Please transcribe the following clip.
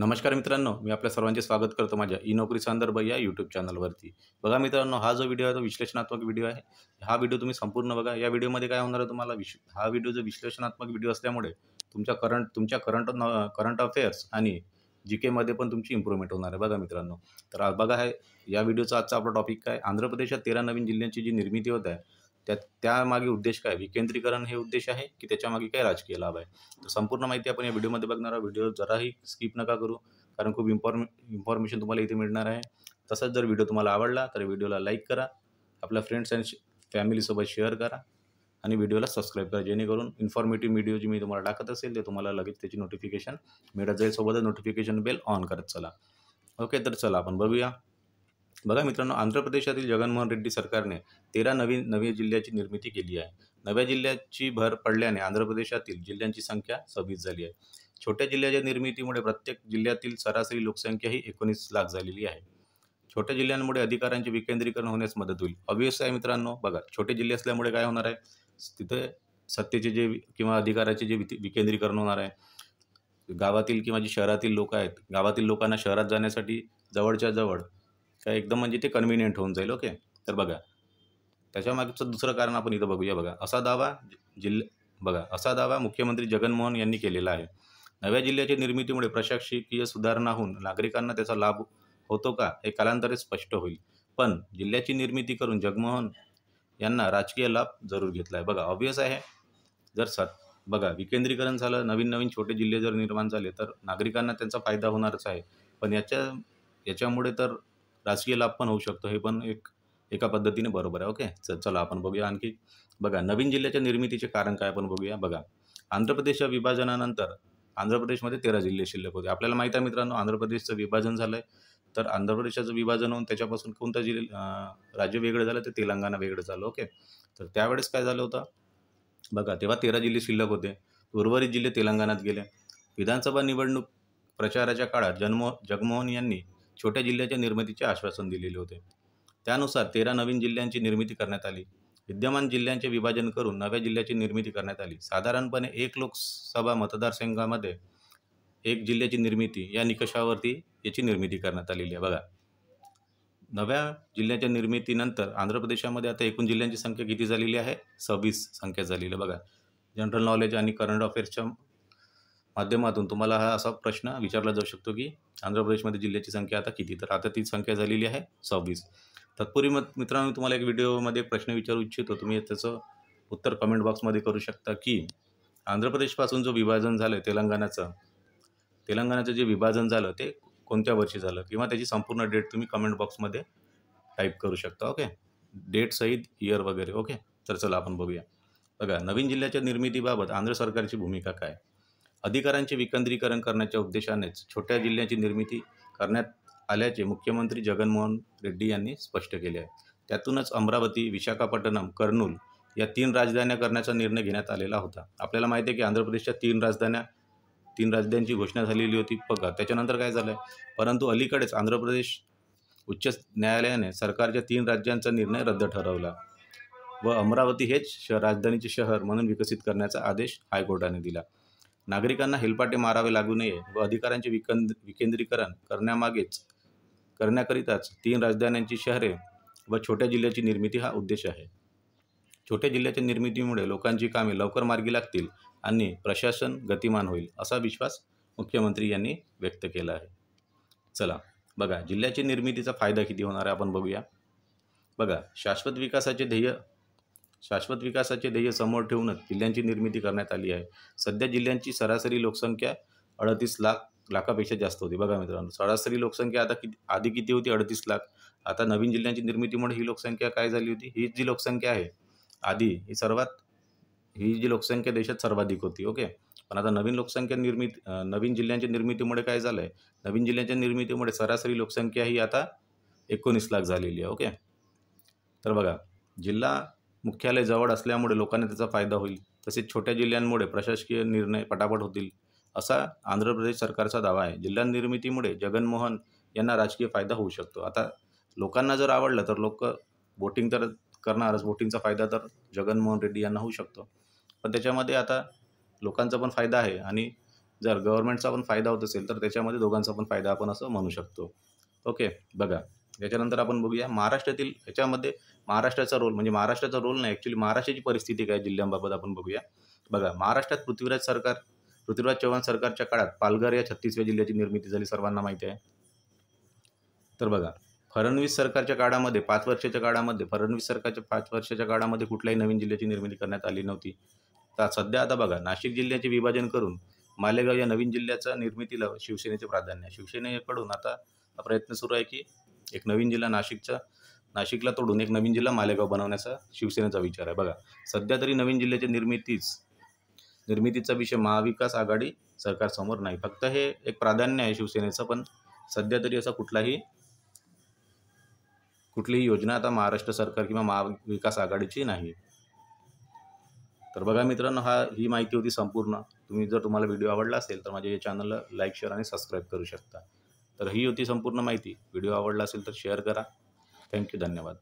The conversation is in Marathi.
नमस्कार मित्रांनो मी आपल्या सर्वांचे स्वागत करतो माझ्या ई नोकरी संदर्भ या यूट्यूब चॅनलवरती बघा मित्रांनो हा जो व्हिडिओ आहे तो विश्लेषणात्मक व्हिडिओ आहे हा व्हिडिओ तुम्ही संपूर्ण बघा या व्हिडिओमध्ये काय होणार आहे तुम्हाला विश हा व्हिडिओ जो विश्लेषणात्मक व्हिडिओ असल्यामुळे तुमच्या करंट तुमच्या करंट करंट अफेअर्स आणि जी केमध्ये पण तुमची इम्प्रूव्हमेंट होणार आहे बघा मित्रांनो तर बघा आहे या व्हिडिओचा आजचा आपला टॉपिक काय आंध्र प्रदेशात तेरा नवीन जिल्ह्यांची जी निर्मिती होत आहे त्या त्यामागे उद्देश काय विकेंद्रीकरण हे उद्देश आहे की त्याच्यामागे काय राजकीय लाभ आहे तर संपूर्ण माहिती आपण या व्हिडिओमध्ये बघणार आहोत व्हिडिओ जराही स्किप नका करू कारण खूप इम्फॉर्मे इन्फॉर्मेशन तुम्हाला इथे मिळणार आहे तसंच जर व्हिडिओ तुम्हाला आवडला तर व्हिडिओला लाईक करा आपल्या फ्रेंड्स अँड फॅमिलीसोबत शेअर करा आणि व्हिडिओला सबस्क्राईब करा जेणेकरून इन्फॉर्मेटिव्ह व्हिडिओ जी मी तुम्हाला टाकत असेल ते तुम्हाला लगेच त्याची नोटिफिकेशन मिळत जाईल सोबतच नोटिफिकेशन बेल ऑन करत चला ओके तर चला आपण बघूया बघा मित्रांनो आंध्र प्रदेशातील जगनमोहन रेड्डी सरकारने तेरा नवीन नवी जिल्ह्याची निर्मिती केली आहे नव्या जिल्ह्याची भर पडल्याने आंध्र प्रदेशातील जिल्ह्यांची संख्या सव्वीस झाली आहे छोट्या जिल्ह्याच्या निर्मितीमुळे प्रत्येक जिल्ह्यातील सरासरी लोकसंख्या ही एकोणीस लाख झालेली आहे छोट्या जिल्ह्यांमुळे अधिकारांचे विकेंद्रीकरण होण्यास मदत होईल ऑबियस आहे मित्रांनो बघा छोटे जिल्हे असल्यामुळे काय होणार आहे तिथे सत्तेचे जे किंवा अधिकाराचे जे विकेंद्रीकरण होणार आहे गावातील किंवा जे शहरातील लोक आहेत गावातील लोकांना शहरात जाण्यासाठी जवळच्या जवळ का एकदम म्हणजे ते कन्व्हिनियंट होऊन जाईल ओके तर बघा त्याच्यामागचं दुसरं कारण आपण इथं बघूया बघा असा दावा जिल्ह बघा असा दावा मुख्यमंत्री जगनमोहन यांनी केलेला आहे नव्या जिल्ह्याच्या निर्मितीमुळे प्रशासकीय सुधारणा होऊन नागरिकांना त्याचा लाभ होतो का हे कालांतरे स्पष्ट होईल पण जिल्ह्याची निर्मिती करून जगमोहन यांना राजकीय लाभ जरूर घेतला आहे बघा ऑब्वियस आहे जर सत बघा विकेंद्रीकरण झालं नवीन नवीन छोटे जिल्हे जर निर्माण झाले तर नागरिकांना त्यांचा फायदा होणारच आहे पण याच्या याच्यामुळे तर राजकीय लाभ पण होऊ शकतो हे पण एक एका पद्धतीने बरोबर आहे ओके चल चला आपण बघूया आणखी बघा नवीन जिल्ह्याच्या निर्मितीचे कारण काय आपण बघूया बघा आंध्र प्रदेशच्या विभाजनानंतर आंध्र प्रदेशमध्ये तेरा जिल्हे शिल्लक होते आपल्याला माहीत आहे मित्रांनो आंध्र प्रदेशचं विभाजन झालं आहे तर आंध्र प्रदेशाचं विभाजन होऊन त्याच्यापासून कोणतं जिल्हा राज्य वेगळं झालं ते तेलंगणा वेगळं झालं ओके तर त्यावेळेस काय झालं होतं बघा तेव्हा तेरा जिल्हे शिल्लक होते उर्वरित जिल्हे तेलंगणात गेले विधानसभा निवडणूक प्रचाराच्या काळात जनमो जगमोहन यांनी छोट्या जिल्ह्याच्या निर्मितीचे आश्वासन दिलेले होते त्यानुसार तेरा नवीन जिल्ह्यांची निर्मिती करण्यात आली विद्यमान जिल्ह्यांचे विभाजन करून नव्या जिल्ह्याची निर्मिती करण्यात आली साधारणपणे एक लोकसभा मतदारसंघामध्ये एक जिल्ह्याची निर्मिती या निकषावरती याची निर्मिती करण्यात आलेली आहे बघा नव्या जिल्ह्याच्या निर्मितीनंतर आंध्र प्रदेशामध्ये आता एकूण जिल्ह्यांची संख्या किती झालेली आहे सव्वीस संख्या झालेली आहे बघा जनरल नॉलेज आणि करंट अफेअर्सच्या माध्यमातून तुम्हाला हा असा प्रश्न विचारला जाऊ शकतो की आंध्र प्रदेशमध्ये जिल्ह्याची संख्या आता किती तर आता ती संख्या झालेली आहे सव्वीस तत्पूर्वी मग मित्रांनो तुम्हाला एक व्हिडिओमध्ये प्रश्न विचारू इच्छितो तुम्ही त्याचं उत्तर कमेंट बॉक्समध्ये करू शकता की आंध्र प्रदेशपासून जो विभाजन झालं तेलंगणाचं तेलंगणाचं जे विभाजन झालं ते कोणत्या वर्षी झालं किंवा त्याची संपूर्ण डेट तुम्ही कमेंट बॉक्समध्ये टाईप करू शकता ओके डेट सहित इयर वगैरे ओके तर चला आपण बघूया बघा नवीन जिल्ह्याच्या निर्मितीबाबत आंध्र सरकारची भूमिका काय अधिकारांचे विकेंद्रीकरण करण्याच्या उद्देशानेच छोट्या जिल्ह्याची निर्मिती करण्यात आल्याचे मुख्यमंत्री जगनमोहन रेड्डी यांनी स्पष्ट केले आहे त्यातूनच अमरावती विशाखापट्टणम कर्नूल या तीन राजधान्या करण्याचा निर्णय घेण्यात आलेला होता आपल्याला माहिती आहे की आंध्र प्रदेशच्या तीन राजधान्या तीन राजधान्यांची घोषणा झालेली होती बघा त्याच्यानंतर काय झालं आहे परंतु अलीकडेच आंध्र प्रदेश उच्च न्यायालयाने सरकारच्या तीन राज्यांचा निर्णय रद्द ठरवला व अमरावती हेच श राजधानीचे शहर म्हणून विकसित करण्याचा आदेश हायकोर्टाने दिला नागरिकांना हेलपाटे मारावे लागू नये व अधिकारांचे विकंद विकेंद्रीकरण करण्यामागेच करण्याकरिताच तीन राजधान्यांची शहरे व छोट्या जिल्ह्याची निर्मिती हा उद्देश आहे छोट्या जिल्ह्याच्या निर्मितीमुळे लोकांची कामे लवकर मार्गी लागतील आणि प्रशासन गतिमान होईल असा विश्वास मुख्यमंत्री यांनी व्यक्त केला आहे चला बघा जिल्ह्याची निर्मितीचा फायदा किती होणार आहे आपण बघूया बघा शाश्वत विकासाचे ध्येय शाश्वत विकासाचे ध्येय समोर ठेवूनच जिल्ह्यांची निर्मिती करण्यात आली आहे सध्या जिल्ह्यांची सरासरी लोकसंख्या अडतीस लाख लाखापेक्षा जास्त होती बघा मित्रांनो सरासरी लोकसंख्या आता किती आधी किती होती अडतीस लाख आता नवीन जिल्ह्यांची निर्मितीमुळे ही लोकसंख्या काय झाली होती ही जी लोकसंख्या आहे आधी ही सर्वात ही जी लोकसंख्या देशात सर्वाधिक होती ओके पण आता नवीन लोकसंख्या निर्मिती नवीन जिल्ह्यांच्या निर्मितीमुळे काय झालं आहे नवीन जिल्ह्यांच्या निर्मितीमुळे सरासरी लोकसंख्या ही आता एकोणीस लाख झालेली आहे ओके तर बघा जिल्हा मुख्यालय जवळ असल्यामुळे लोकांना त्याचा फायदा होईल तसेच छोट्या जिल्ह्यांमुळे प्रशासकीय निर्णय पटापट होतील असा आंध्र प्रदेश सरकारचा दावा आहे जिल्हा निर्मितीमुळे जगनमोहन यांना राजकीय फायदा होऊ शकतो आता लोकांना जर आवडलं तर लोक बोटिंग तर करणारच वोटिंगचा फायदा तर जगनमोहन रेड्डी यांना होऊ शकतो पण त्याच्यामध्ये आता लोकांचा पण फायदा आहे आणि जर गव्हर्नमेंटचा पण फायदा होत असेल तर त्याच्यामध्ये दोघांचा पण फायदा आपण असं म्हणू शकतो ओके बघा याच्यानंतर आपण बघूया महाराष्ट्रातील याच्यामध्ये महाराष्ट्राचा रोल म्हणजे महाराष्ट्राचा रोल नाही ॲक्च्युली महाराष्ट्राची परिस्थिती काय जिल्ह्यांबाबत आपण बघूया बघा महाराष्ट्रात पृथ्वीराज सरकार पृथ्वीराज चव्हाण सरकारच्या काळात पालघर या छत्तीसव्या जिल्ह्याची निर्मिती झाली सर्वांना माहिती आहे तर बघा फडणवीस सरकारच्या काळामध्ये पाच वर्षाच्या काळामध्ये फडणवीस सरकारच्या पाच वर्षाच्या काळामध्ये कुठल्याही नवीन जिल्ह्याची निर्मिती करण्यात आली नव्हती तर सध्या आता बघा नाशिक जिल्ह्याचे विभाजन करून मालेगाव या नवीन जिल्ह्याच्या निर्मितीला शिवसेनेचे प्राधान्य आहे शिवसेनेकडून आता प्रयत्न सुरू आहे की एक नवीन जिल्हा नाशिकचा नाशिकला तोडून एक नवीन जिल्हा मालेगाव बनवण्याचा शिवसेनेचा विचार आहे बघा सध्या तरी नवीन जिल्ह्याच्या निर्मितीच निर्मितीचा विषय महाविकास आघाडी सरकारसमोर नाही फक्त हे एक प्राधान्य आहे शिवसेनेचं पण सध्या तरी असा कुठलाही कुठलीही योजना आता महाराष्ट्र सरकार किंवा महाविकास आघाडीची नाही तर बघा मित्रांनो हा ही माहिती होती संपूर्ण तुम्ही जर तुम्हाला व्हिडिओ आवडला असेल तर माझ्या या चॅनलला लाईक शेअर आणि सबस्क्राईब करू शकता तर ही होती संपूर्ण माहिती व्हिडिओ आवडला असेल तर शेअर करा थँक्यू धन्यवाद